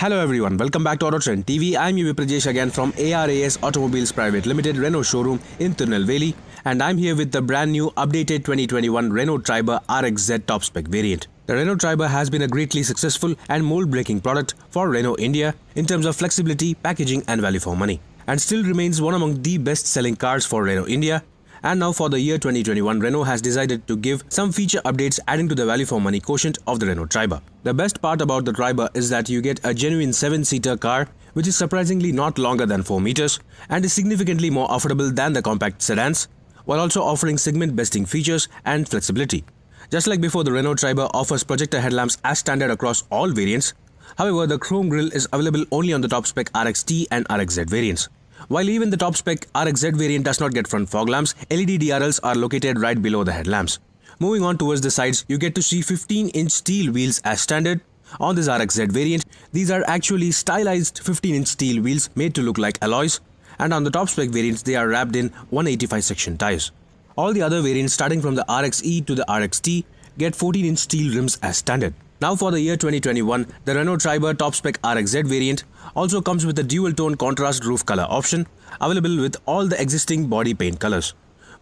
Hello everyone, welcome back to Trend TV. I'm UV Prajesh again from ARAS Automobiles Private Limited Renault showroom in Tirunelveli and I'm here with the brand new updated 2021 Renault Triber RXZ top spec variant. The Renault Triber has been a greatly successful and mold-breaking product for Renault India in terms of flexibility, packaging and value for money and still remains one among the best-selling cars for Renault India and now for the year 2021, Renault has decided to give some feature updates adding to the value for money quotient of the Renault Triber. The best part about the Triber is that you get a genuine 7-seater car which is surprisingly not longer than 4 meters and is significantly more affordable than the compact sedans while also offering segment besting features and flexibility. Just like before, the Renault Triber offers projector headlamps as standard across all variants. However, the chrome grille is available only on the top spec RXT and RXZ variants. While even the top spec RXZ variant does not get front fog lamps, LED DRLs are located right below the headlamps. Moving on towards the sides, you get to see 15-inch steel wheels as standard. On this RXZ variant, these are actually stylized 15-inch steel wheels made to look like alloys, and on the top spec variants, they are wrapped in 185 section tires. All the other variants starting from the RXE to the RXT get 14-inch steel rims as standard. Now for the year 2021, the Renault Triber Top Spec RXZ variant also comes with a dual tone contrast roof color option available with all the existing body paint colors.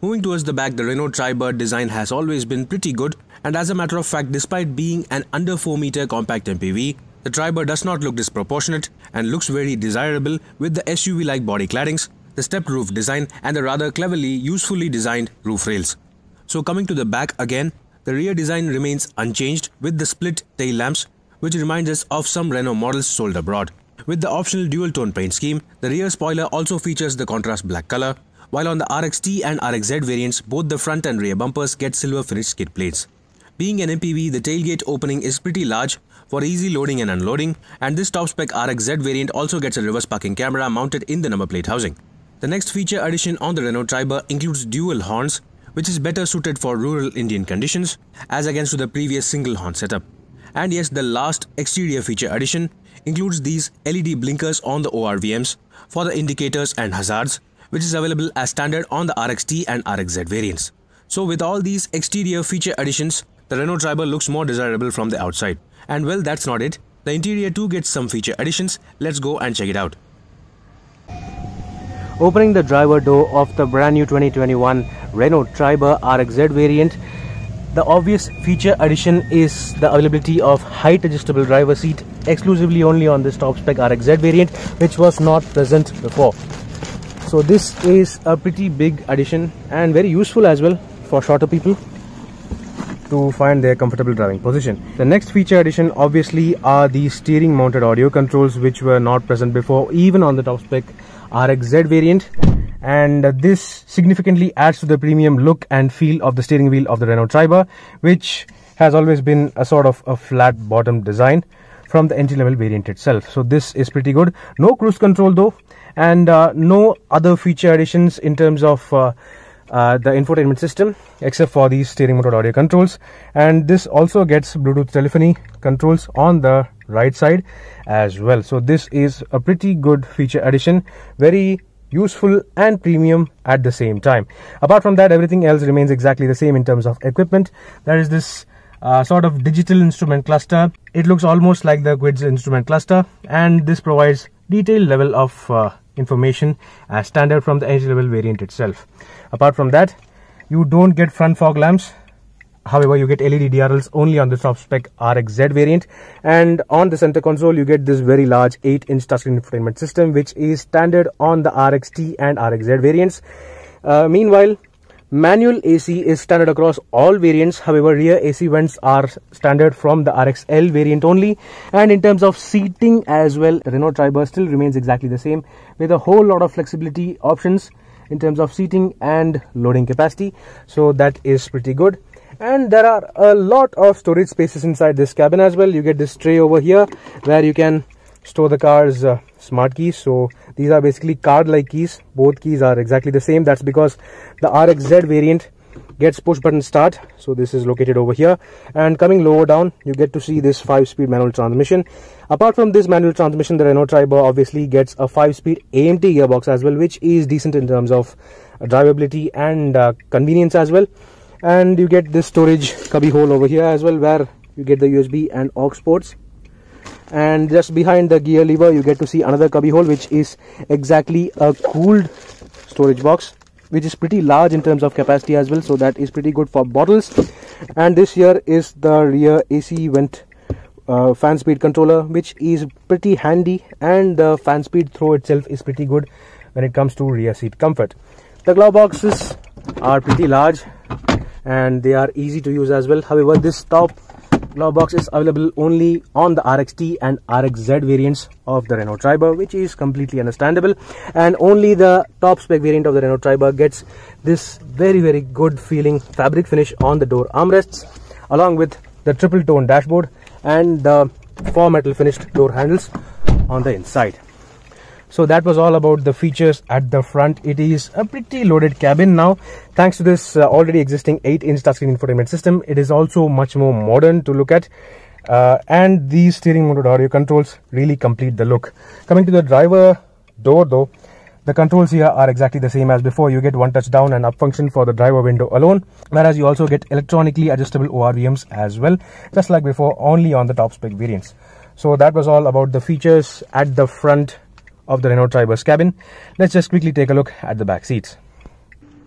Moving towards the back, the Renault Tribird design has always been pretty good and as a matter of fact, despite being an under 4 meter compact MPV, the Tribird does not look disproportionate and looks very desirable with the SUV-like body claddings, the stepped roof design and the rather cleverly, usefully designed roof rails. So coming to the back again, the rear design remains unchanged with the split tail lamps, which reminds us of some Renault models sold abroad. With the optional dual tone paint scheme, the rear spoiler also features the contrast black color, while on the RXT and RXZ variants, both the front and rear bumpers get silver finished kit plates. Being an MPV, the tailgate opening is pretty large for easy loading and unloading, and this top spec RXZ variant also gets a reverse parking camera mounted in the number plate housing. The next feature addition on the Renault Triber includes dual horns, which is better suited for rural Indian conditions as against to the previous single horn setup. And yes, the last exterior feature addition includes these LED blinkers on the ORVMs for the indicators and hazards, which is available as standard on the RXT and RXZ variants. So with all these exterior feature additions, the Renault Tribal looks more desirable from the outside. And well, that's not it. The interior too gets some feature additions. Let's go and check it out. Opening the driver door of the brand new 2021 Renault Triber RXZ variant. The obvious feature addition is the availability of height adjustable driver seat exclusively only on this top spec RXZ variant which was not present before. So this is a pretty big addition and very useful as well for shorter people to find their comfortable driving position. The next feature addition obviously are the steering mounted audio controls which were not present before even on the top spec RXZ variant and this significantly adds to the premium look and feel of the steering wheel of the Renault Triber which has always been a sort of a flat bottom design from the entry level variant itself so this is pretty good no cruise control though and uh, no other feature additions in terms of uh, uh, the infotainment system except for the steering motor audio controls and this also gets bluetooth telephony controls on the right side as well so this is a pretty good feature addition very useful and premium at the same time. Apart from that, everything else remains exactly the same in terms of equipment. There is this uh, sort of digital instrument cluster. It looks almost like the Quids instrument cluster and this provides detailed level of uh, information as standard from the entry level variant itself. Apart from that, you don't get front fog lamps However, you get LED DRLs only on the top spec RXZ variant. And on the center console, you get this very large 8-inch touchscreen infotainment system, which is standard on the RXT and RXZ variants. Uh, meanwhile, manual AC is standard across all variants. However, rear AC vents are standard from the RXL variant only. And in terms of seating as well, Renault Triber still remains exactly the same with a whole lot of flexibility options in terms of seating and loading capacity. So that is pretty good and there are a lot of storage spaces inside this cabin as well you get this tray over here where you can store the car's uh, smart keys so these are basically card like keys both keys are exactly the same that's because the rxz variant gets push button start so this is located over here and coming lower down you get to see this five speed manual transmission apart from this manual transmission the renault triber obviously gets a five speed amt gearbox as well which is decent in terms of drivability and uh, convenience as well and you get this storage cubby hole over here as well where you get the USB and aux ports and just behind the gear lever you get to see another cubby hole which is exactly a cooled storage box which is pretty large in terms of capacity as well so that is pretty good for bottles and this here is the rear AC vent uh, fan speed controller which is pretty handy and the fan speed throw itself is pretty good when it comes to rear seat comfort the glove boxes are pretty large and they are easy to use as well however this top glove box is available only on the RXT and RXZ variants of the Renault Triber which is completely understandable and only the top spec variant of the Renault Triber gets this very very good feeling fabric finish on the door armrests along with the triple tone dashboard and the four metal finished door handles on the inside so that was all about the features at the front it is a pretty loaded cabin now thanks to this uh, already existing 8 inch touchscreen infotainment system it is also much more modern to look at uh, and these steering mounted audio controls really complete the look coming to the driver door though the controls here are exactly the same as before. You get one touch down and up function for the driver window alone, whereas you also get electronically adjustable ORVMs as well, just like before, only on the top spec variants. So that was all about the features at the front of the Renault Triber's cabin. Let's just quickly take a look at the back seats.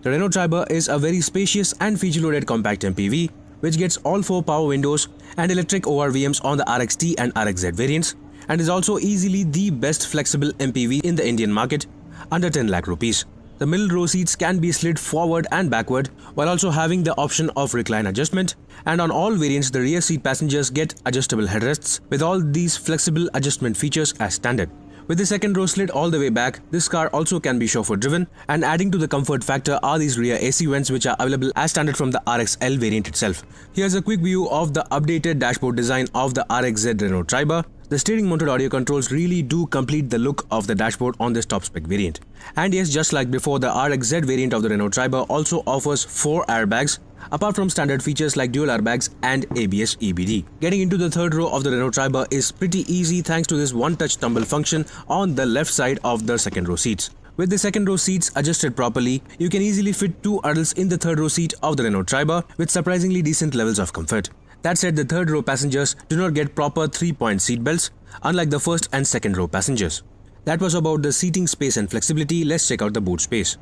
The Renault Triber is a very spacious and feature-loaded compact MPV which gets all four power windows and electric ORVMs on the RXT and RXZ variants and is also easily the best flexible MPV in the Indian market under 10 lakh rupees. The middle row seats can be slid forward and backward while also having the option of recline adjustment and on all variants the rear seat passengers get adjustable headrests with all these flexible adjustment features as standard. With the second row slid all the way back, this car also can be chauffeur driven and adding to the comfort factor are these rear AC vents which are available as standard from the RXL variant itself. Here's a quick view of the updated dashboard design of the RXZ Renault Triber. The steering mounted audio controls really do complete the look of the dashboard on this top spec variant. And yes, just like before, the RXZ variant of the Renault Triber also offers 4 airbags apart from standard features like dual airbags and ABS EBD. Getting into the third row of the Renault Triber is pretty easy thanks to this one-touch tumble function on the left side of the second row seats. With the second row seats adjusted properly, you can easily fit two adults in the third row seat of the Renault Triber with surprisingly decent levels of comfort. That said, the third row passengers do not get proper 3-point seat belts, unlike the first and second row passengers. That was about the seating space and flexibility, let's check out the boot space.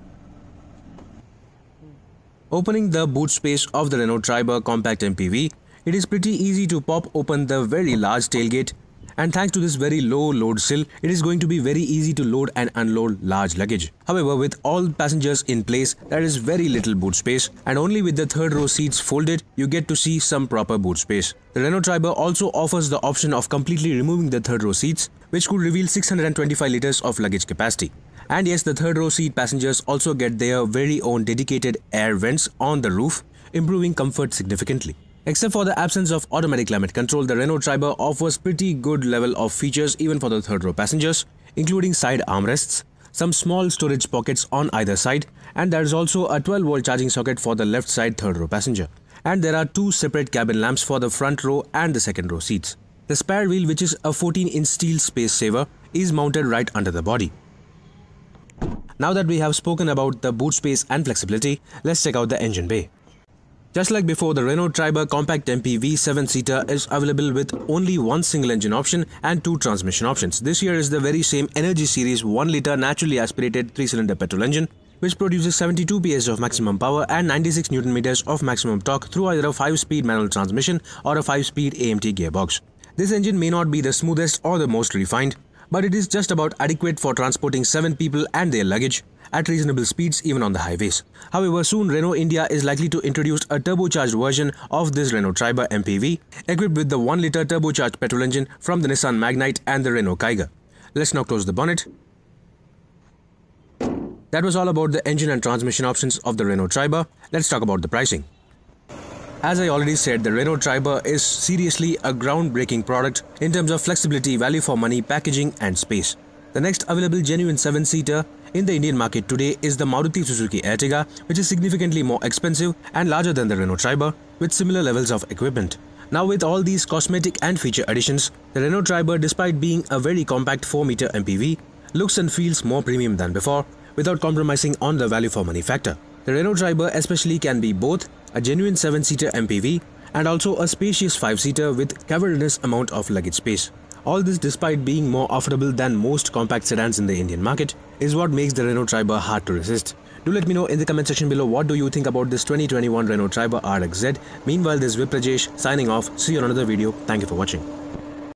Opening the boot space of the Renault Triber compact MPV, it is pretty easy to pop open the very large tailgate and thanks to this very low load sill, it is going to be very easy to load and unload large luggage. However, with all passengers in place, there is very little boot space and only with the third row seats folded, you get to see some proper boot space. The Renault Triber also offers the option of completely removing the third row seats, which could reveal 625 litres of luggage capacity. And yes, the third row seat passengers also get their very own dedicated air vents on the roof, improving comfort significantly. Except for the absence of automatic climate control, the Renault Triber offers pretty good level of features even for the third row passengers, including side armrests, some small storage pockets on either side, and there is also a 12 volt charging socket for the left side third row passenger. And there are two separate cabin lamps for the front row and the second row seats. The spare wheel, which is a 14 inch steel space saver, is mounted right under the body. Now that we have spoken about the boot space and flexibility, let's check out the engine bay. Just like before, the Renault Triber Compact MPV 7-seater is available with only one single engine option and two transmission options. This year is the very same Energy Series 1-liter naturally aspirated 3-cylinder petrol engine which produces 72 PS of maximum power and 96 Nm of maximum torque through either a 5-speed manual transmission or a 5-speed AMT gearbox. This engine may not be the smoothest or the most refined, but it is just about adequate for transporting 7 people and their luggage at reasonable speeds even on the highways. However, soon Renault India is likely to introduce a turbocharged version of this Renault Triber MPV equipped with the 1-litre turbocharged petrol engine from the Nissan Magnite and the Renault Kiger. Let's now close the bonnet. That was all about the engine and transmission options of the Renault Triber. Let's talk about the pricing. As I already said, the Renault Triber is seriously a groundbreaking product in terms of flexibility, value for money, packaging and space. The next available genuine 7-seater in the Indian market today is the Maruti Suzuki Ertiga, which is significantly more expensive and larger than the Renault Triber with similar levels of equipment. Now with all these cosmetic and feature additions, the Renault Triber despite being a very compact 4-meter MPV, looks and feels more premium than before without compromising on the value for money factor. The Renault Triber especially can be both a genuine 7-seater MPV, and also a spacious 5-seater with cavernous amount of luggage space. All this despite being more affordable than most compact sedans in the Indian market is what makes the Renault Triber hard to resist. Do let me know in the comment section below what do you think about this 2021 Renault Triber RXZ. Meanwhile, this is Viprajesh signing off. See you on another video. Thank you for watching.